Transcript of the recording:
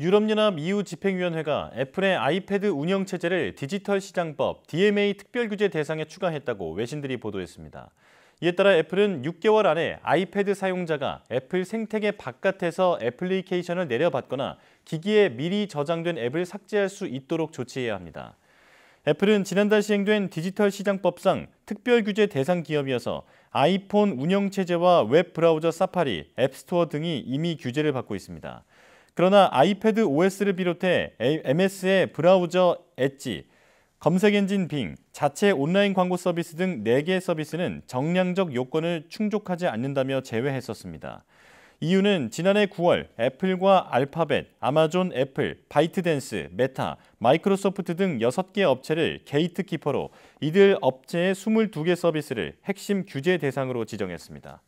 유럽연합 EU 집행위원회가 애플의 아이패드 운영체제를 디지털 시장법 DMA 특별규제 대상에 추가했다고 외신들이 보도했습니다. 이에 따라 애플은 6개월 안에 아이패드 사용자가 애플 생태계 바깥에서 애플리케이션을 내려받거나 기기에 미리 저장된 앱을 삭제할 수 있도록 조치해야 합니다. 애플은 지난달 시행된 디지털 시장법상 특별 규제 대상 기업이어서 아이폰 운영체제와 웹 브라우저 사파리, 앱스토어 등이 이미 규제를 받고 있습니다. 그러나 아이패드 OS를 비롯해 MS의 브라우저 엣지, 검색 엔진 빙, 자체 온라인 광고 서비스 등 4개 서비스는 정량적 요건을 충족하지 않는다며 제외했었습니다. 이유는 지난해 9월 애플과 알파벳, 아마존 애플, 바이트댄스, 메타, 마이크로소프트 등 6개 업체를 게이트키퍼로 이들 업체의 22개 서비스를 핵심 규제 대상으로 지정했습니다.